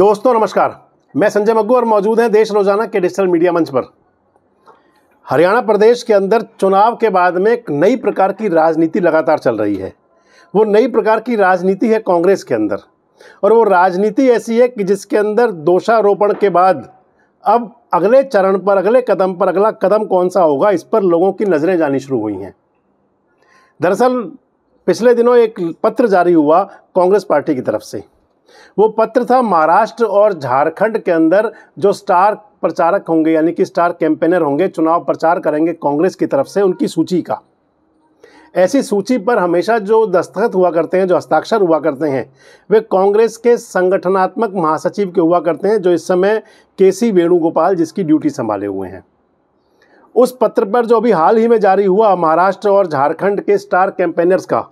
दोस्तों नमस्कार मैं संजय मग्गू और मौजूद हैं देश रोजाना के डिजिटल मीडिया मंच पर हरियाणा प्रदेश के अंदर चुनाव के बाद में एक नई प्रकार की राजनीति लगातार चल रही है वो नई प्रकार की राजनीति है कांग्रेस के अंदर और वो राजनीति ऐसी है कि जिसके अंदर दोषारोपण के बाद अब अगले चरण पर अगले कदम पर अगला कदम कौन सा होगा इस पर लोगों की नज़रें जानी शुरू हुई हैं दरअसल पिछले दिनों एक पत्र जारी हुआ कांग्रेस पार्टी की तरफ से वो पत्र था महाराष्ट्र और झारखंड के अंदर जो स्टार प्रचारक होंगे यानी कि स्टार कैंपेनर होंगे चुनाव प्रचार करेंगे कांग्रेस की तरफ से उनकी सूची का ऐसी सूची पर हमेशा जो दस्तखत हुआ करते हैं जो हस्ताक्षर हुआ करते हैं वे कांग्रेस के संगठनात्मक महासचिव के हुआ करते हैं जो इस समय के सी वेणुगोपाल जिसकी ड्यूटी संभाले हुए हैं उस पत्र पर जो अभी हाल ही में जारी हुआ महाराष्ट्र और झारखंड के स्टार कैंपेनर्स का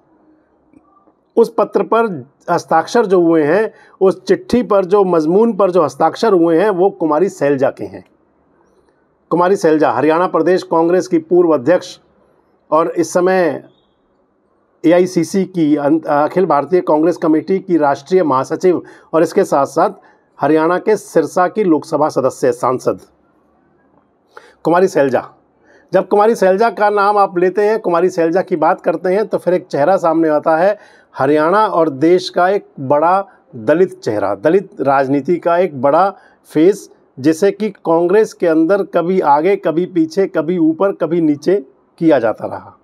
उस पत्र पर हस्ताक्षर जो हुए हैं उस चिट्ठी पर जो मजमून पर जो हस्ताक्षर हुए हैं वो कुमारी सैलजा के हैं कुमारी सैलजा हरियाणा प्रदेश कांग्रेस की पूर्व अध्यक्ष और इस समय एआईसीसी की अं, अखिल भारतीय कांग्रेस कमेटी की राष्ट्रीय महासचिव और इसके साथ साथ हरियाणा के सिरसा की लोकसभा सदस्य सांसद कुमारी सैलजा जब कुमारी सैलजा का नाम आप लेते हैं कुमारी सैलजा की बात करते हैं तो फिर एक चेहरा सामने आता है हरियाणा और देश का एक बड़ा दलित चेहरा दलित राजनीति का एक बड़ा फेस जिसे कि कांग्रेस के अंदर कभी आगे कभी पीछे कभी ऊपर कभी नीचे किया जाता रहा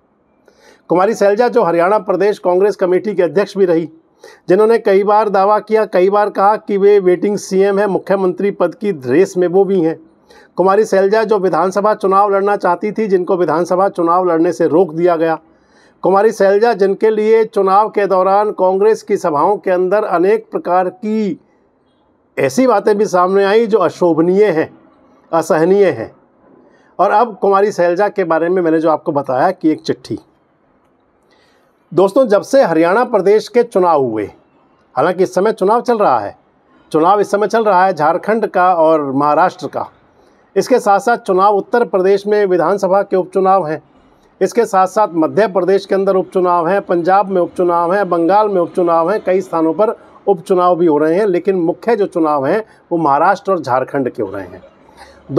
कुमारी सैलजा जो हरियाणा प्रदेश कांग्रेस कमेटी के अध्यक्ष भी रही जिन्होंने कई बार दावा किया कई बार कहा कि वे वेटिंग सीएम हैं मुख्यमंत्री पद की रेस में वो भी हैं कुमारी सैलजा जो विधानसभा चुनाव लड़ना चाहती थी जिनको विधानसभा चुनाव लड़ने से रोक दिया गया कुमारी सैलजा जिनके लिए चुनाव के दौरान कांग्रेस की सभाओं के अंदर अनेक प्रकार की ऐसी बातें भी सामने आई जो अशोभनीय हैं असहनीय हैं और अब कुमारी सैलजा के बारे में मैंने जो आपको बताया कि एक चिट्ठी दोस्तों जब से हरियाणा प्रदेश के चुनाव हुए हालांकि इस समय चुनाव चल रहा है चुनाव इस समय चल रहा है झारखंड का और महाराष्ट्र का इसके साथ साथ चुनाव उत्तर प्रदेश में विधानसभा के उपचुनाव हैं इसके साथ साथ मध्य प्रदेश के अंदर उपचुनाव हैं पंजाब में उपचुनाव हैं बंगाल में उपचुनाव हैं कई स्थानों पर उपचुनाव भी हो रहे हैं लेकिन मुख्य जो चुनाव हैं वो महाराष्ट्र और झारखंड के हो रहे हैं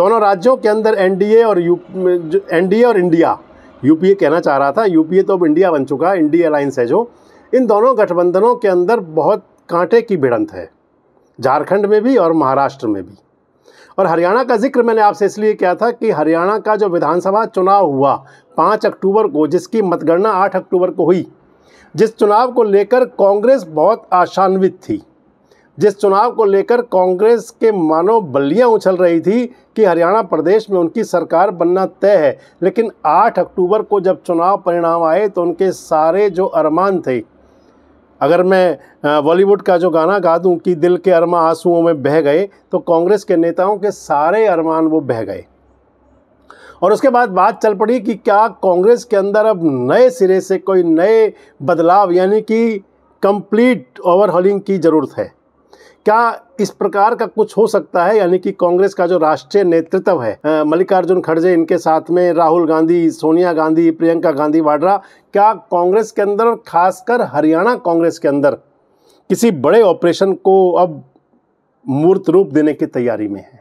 दोनों राज्यों के अंदर एनडीए और यू एनडीए और इंडिया यूपीए कहना चाह रहा था यूपीए तो अब इंडिया बन चुका है इंडिया अलाइंस है जो इन दोनों गठबंधनों के अंदर बहुत कांटे की भिड़ंत है झारखंड में भी और महाराष्ट्र में भी और हरियाणा का जिक्र मैंने आपसे इसलिए किया था कि हरियाणा का जो विधानसभा चुनाव हुआ पाँच अक्टूबर को जिसकी मतगणना आठ अक्टूबर को हुई जिस चुनाव को लेकर कांग्रेस बहुत आशान्वित थी जिस चुनाव को लेकर कांग्रेस के मानो बल्लियाँ उछल रही थी कि हरियाणा प्रदेश में उनकी सरकार बनना तय है लेकिन 8 अक्टूबर को जब चुनाव परिणाम आए तो उनके सारे जो अरमान थे अगर मैं बॉलीवुड का जो गाना गा दूं कि दिल के अरमा आंसुओं में बह गए तो कांग्रेस के नेताओं के सारे अरमान वो बह गए और उसके बाद बात चल पड़ी कि क्या कांग्रेस के अंदर अब नए सिरे से कोई नए बदलाव यानी कि कंप्लीट ओवरहॉलिंग की ज़रूरत है क्या इस प्रकार का कुछ हो सकता है यानी कि कांग्रेस का जो राष्ट्रीय नेतृत्व है मल्लिकार्जुन खड़गे इनके साथ में राहुल गांधी सोनिया गांधी प्रियंका गांधी वाड्रा क्या कांग्रेस के अंदर खासकर हरियाणा कांग्रेस के अंदर किसी बड़े ऑपरेशन को अब मूर्त रूप देने की तैयारी में है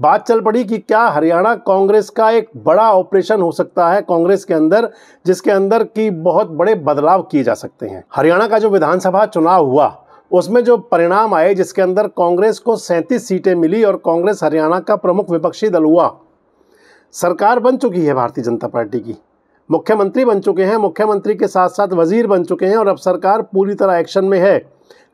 बात चल पड़ी कि क्या हरियाणा कांग्रेस का एक बड़ा ऑपरेशन हो सकता है कांग्रेस के अंदर जिसके अंदर की बहुत बड़े बदलाव किए जा सकते हैं हरियाणा का जो विधानसभा चुनाव हुआ उसमें जो परिणाम आए जिसके अंदर कांग्रेस को सैंतीस सीटें मिली और कांग्रेस हरियाणा का प्रमुख विपक्षी दल हुआ सरकार बन चुकी है भारतीय जनता पार्टी की मुख्यमंत्री बन चुके हैं मुख्यमंत्री के साथ साथ वजीर बन चुके हैं और अब सरकार पूरी तरह एक्शन में है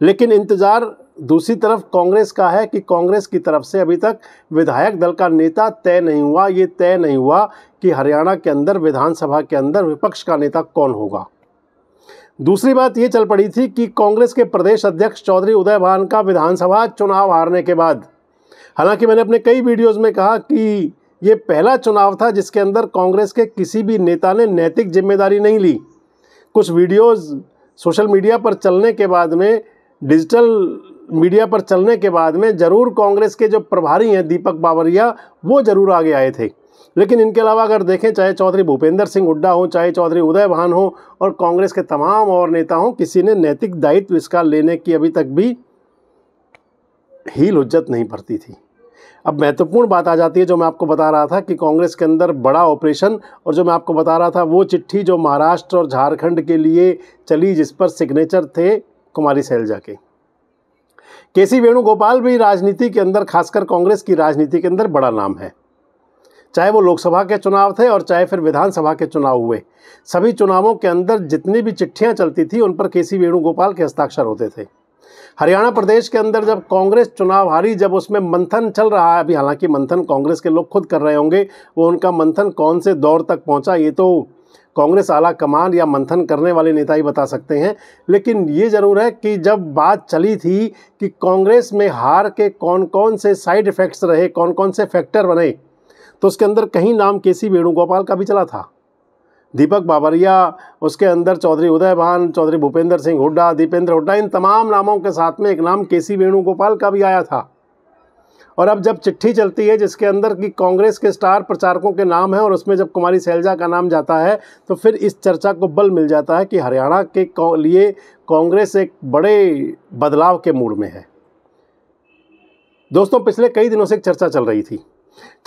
लेकिन इंतज़ार दूसरी तरफ कांग्रेस का है कि कांग्रेस की तरफ से अभी तक विधायक दल का नेता तय नहीं हुआ ये तय नहीं हुआ कि हरियाणा के अंदर विधानसभा के अंदर विपक्ष का नेता कौन होगा दूसरी बात ये चल पड़ी थी कि कांग्रेस के प्रदेश अध्यक्ष चौधरी उदय भान का विधानसभा चुनाव हारने के बाद हालांकि मैंने अपने कई वीडियोस में कहा कि ये पहला चुनाव था जिसके अंदर कांग्रेस के किसी भी नेता ने नैतिक जिम्मेदारी नहीं ली कुछ वीडियोस सोशल मीडिया पर चलने के बाद में डिजिटल मीडिया पर चलने के बाद में ज़रूर कांग्रेस के जो प्रभारी हैं दीपक बावरिया वो ज़रूर आगे आए थे लेकिन इनके अलावा अगर देखें चाहे चौधरी भूपेंद्र सिंह हुड्डा हो चाहे चौधरी उदय भान हो और कांग्रेस के तमाम और नेता हों किसी ने नैतिक दायित्व इसका लेने की अभी तक भी ही लुज्जत नहीं पड़ती थी अब महत्वपूर्ण बात आ जाती है जो मैं आपको बता रहा था कि कांग्रेस के अंदर बड़ा ऑपरेशन और जो मैं आपको बता रहा था वो चिट्ठी जो महाराष्ट्र और झारखंड के लिए चली जिस पर सिग्नेचर थे कुमारी सैलजा के केसी वेणुगोपाल भी राजनीति के अंदर खासकर कांग्रेस की राजनीति के अंदर बड़ा नाम है चाहे वो लोकसभा के चुनाव थे और चाहे फिर विधानसभा के चुनाव हुए सभी चुनावों के अंदर जितनी भी चिट्ठियां चलती थी उन पर के सी वेणुगोपाल के हस्ताक्षर होते थे हरियाणा प्रदेश के अंदर जब कांग्रेस चुनाव हारी जब उसमें मंथन चल रहा है अभी हालांकि मंथन कांग्रेस के लोग खुद कर रहे होंगे वो उनका मंथन कौन से दौर तक पहुंचा ये तो कांग्रेस आला कमान या मंथन करने वाले नेता ही बता सकते हैं लेकिन ये ज़रूर है कि जब बात चली थी कि कांग्रेस में हार के कौन कौन से साइड इफ़ेक्ट्स रहे कौन कौन से फैक्टर बने तो उसके अंदर कहीं नाम के सी वेणुगोपाल का भी चला था दीपक बाबरिया उसके अंदर चौधरी उदयभान चौधरी भूपेंद्र सिंह हुड्डा दीपेंद्र हुड्डा इन तमाम नामों के साथ में एक नाम के सी वेणुगोपाल का भी आया था और अब जब चिट्ठी चलती है जिसके अंदर कि कांग्रेस के स्टार प्रचारकों के नाम हैं और उसमें जब कुमारी सैलजा का नाम जाता है तो फिर इस चर्चा को बल मिल जाता है कि हरियाणा के लिए कांग्रेस एक बड़े बदलाव के मूड में है दोस्तों पिछले कई दिनों से एक चर्चा चल रही थी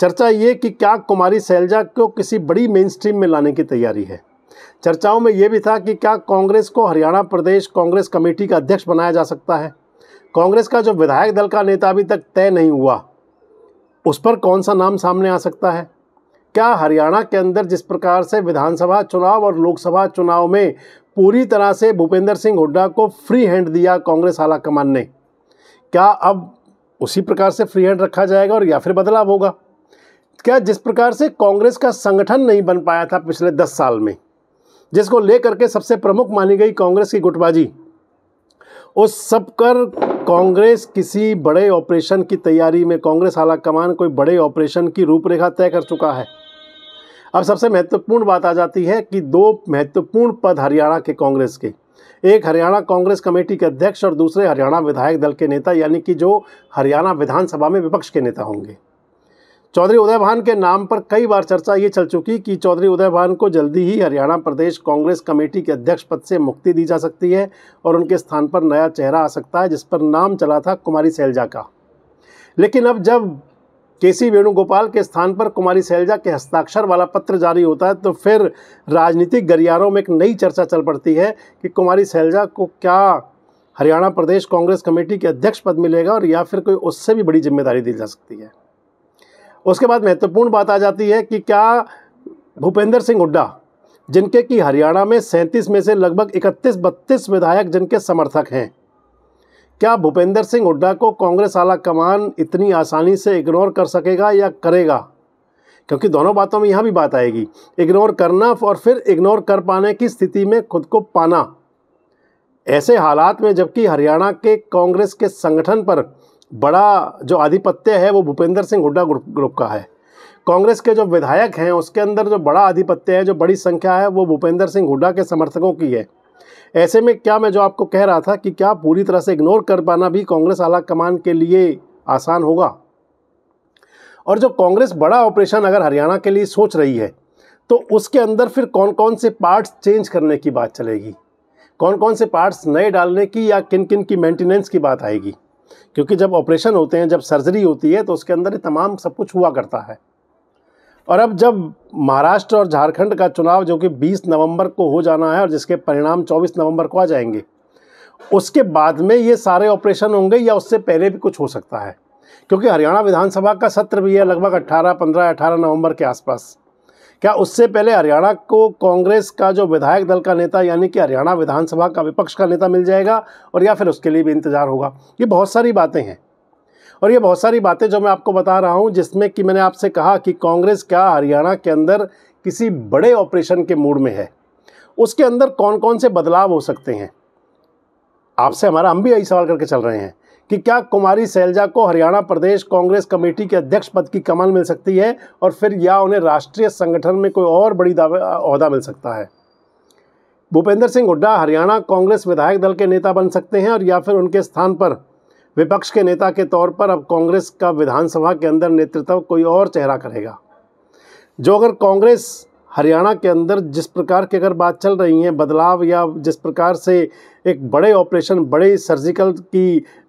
चर्चा ये कि क्या कुमारी सैलजा को किसी बड़ी मेन स्ट्रीम में लाने की तैयारी है चर्चाओं में ये भी था कि क्या कांग्रेस को हरियाणा प्रदेश कांग्रेस कमेटी का अध्यक्ष बनाया जा सकता है कांग्रेस का जो विधायक दल का नेता अभी तक तय नहीं हुआ उस पर कौन सा नाम सामने आ सकता है क्या हरियाणा के अंदर जिस प्रकार से विधानसभा चुनाव और लोकसभा चुनाव में पूरी तरह से भूपेंद्र सिंह हुड्डा को फ्री हैंड दिया कांग्रेस आला कमान ने क्या अब उसी प्रकार से फ्री हैंड रखा जाएगा और या फिर बदलाव होगा क्या जिस प्रकार से कांग्रेस का संगठन नहीं बन पाया था पिछले दस साल में जिसको लेकर के सबसे प्रमुख मानी गई कांग्रेस की गुटबाजी उस सब कर कांग्रेस किसी बड़े ऑपरेशन की तैयारी में कांग्रेस आला कमान कोई बड़े ऑपरेशन की रूपरेखा तय कर चुका है अब सबसे महत्वपूर्ण बात आ जाती है कि दो महत्वपूर्ण पद हरियाणा के कांग्रेस के एक हरियाणा कांग्रेस कमेटी के अध्यक्ष और दूसरे हरियाणा विधायक दल के नेता यानी कि जो हरियाणा विधानसभा में विपक्ष के नेता होंगे चौधरी उदयभान के नाम पर कई बार चर्चा ये चल चुकी कि चौधरी उदयभान को जल्दी ही हरियाणा प्रदेश कांग्रेस कमेटी के अध्यक्ष पद से मुक्ति दी जा सकती है और उनके स्थान पर नया चेहरा आ सकता है जिस पर नाम चला था कुमारी सैलजा का लेकिन अब जब के सी वेणुगोपाल के स्थान पर कुमारी सैलजा के हस्ताक्षर वाला पत्र जारी होता है तो फिर राजनीतिक गलियारों में एक नई चर्चा चल पड़ती है कि कुमारी सैलजा को क्या हरियाणा प्रदेश कांग्रेस कमेटी के अध्यक्ष पद मिलेगा और या फिर कोई उससे भी बड़ी जिम्मेदारी दी जा सकती है उसके बाद महत्वपूर्ण बात आ जाती है कि क्या भूपेंद्र सिंह हुड्डा जिनके कि हरियाणा में सैंतीस में से लगभग इकतीस बत्तीस विधायक जिनके समर्थक हैं क्या भूपेंद्र सिंह हुड्डा को कांग्रेस आला कमान इतनी आसानी से इग्नोर कर सकेगा या करेगा क्योंकि दोनों बातों में यहाँ भी बात आएगी इग्नोर करना और फिर इग्नोर कर पाने की स्थिति में खुद को पाना ऐसे हालात में जबकि हरियाणा के कांग्रेस के संगठन पर बड़ा जो आधिपत्य है वो भूपेंद्र सिंह हुड्डा ग्रुप ग्रुप का है कांग्रेस के जो विधायक हैं उसके अंदर जो बड़ा आधिपत्य है जो बड़ी संख्या है वो भूपेंद्र सिंह हुड्डा के समर्थकों की है ऐसे में क्या मैं जो आपको कह रहा था कि क्या पूरी तरह से इग्नोर कर पाना भी कांग्रेस आला कमान के लिए आसान होगा और जो कांग्रेस बड़ा ऑपरेशन अगर हरियाणा के लिए सोच रही है तो उसके अंदर फिर कौन कौन से पार्ट्स चेंज करने की बात चलेगी कौन कौन से पार्ट्स नए डालने की या किन किन की मेंटेनेंस की बात आएगी क्योंकि जब ऑपरेशन होते हैं जब सर्जरी होती है तो उसके अंदर तमाम सब कुछ हुआ करता है और अब जब महाराष्ट्र और झारखंड का चुनाव जो कि 20 नवंबर को हो जाना है और जिसके परिणाम 24 नवंबर को आ जाएंगे उसके बाद में ये सारे ऑपरेशन होंगे या उससे पहले भी कुछ हो सकता है क्योंकि हरियाणा विधानसभा का सत्र भी है लगभग 18, 15, 18 नवंबर के आसपास क्या उससे पहले हरियाणा को कांग्रेस का जो विधायक दल का नेता यानी कि हरियाणा विधानसभा का विपक्ष का नेता मिल जाएगा और या फिर उसके लिए भी इंतज़ार होगा ये बहुत सारी बातें हैं और ये बहुत सारी बातें जो मैं आपको बता रहा हूँ जिसमें कि मैंने आपसे कहा कि कांग्रेस क्या हरियाणा के अंदर किसी बड़े ऑपरेशन के मूड में है उसके अंदर कौन कौन से बदलाव हो सकते हैं आपसे हमारा हम भी यही सवाल करके चल रहे हैं कि क्या कुमारी सैलजा को हरियाणा प्रदेश कांग्रेस कमेटी के अध्यक्ष पद की कमल मिल सकती है और फिर या उन्हें राष्ट्रीय संगठन में कोई और बड़ी अहदा मिल सकता है भूपेंद्र सिंह हुड्डा हरियाणा कांग्रेस विधायक दल के नेता बन सकते हैं और या फिर उनके स्थान पर विपक्ष के नेता के तौर पर अब कांग्रेस का विधानसभा के अंदर नेतृत्व कोई और चेहरा करेगा जो अगर कांग्रेस हरियाणा के अंदर जिस प्रकार की अगर बात चल रही है बदलाव या जिस प्रकार से एक बड़े ऑपरेशन बड़े सर्जिकल की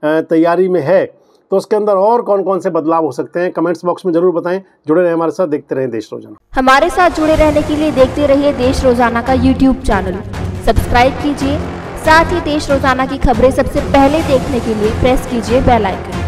तैयारी में है तो उसके अंदर और कौन कौन से बदलाव हो सकते हैं कमेंट्स बॉक्स में जरूर बताएं जुड़े रहे हमारे साथ देखते रहे देश रोजाना हमारे साथ जुड़े रहने के लिए देखते रहिए देश रोजाना का यूट्यूब चैनल सब्सक्राइब कीजिए साथ ही देश रोजाना की खबरें सबसे पहले देखने के लिए प्रेस कीजिए बेल आइकन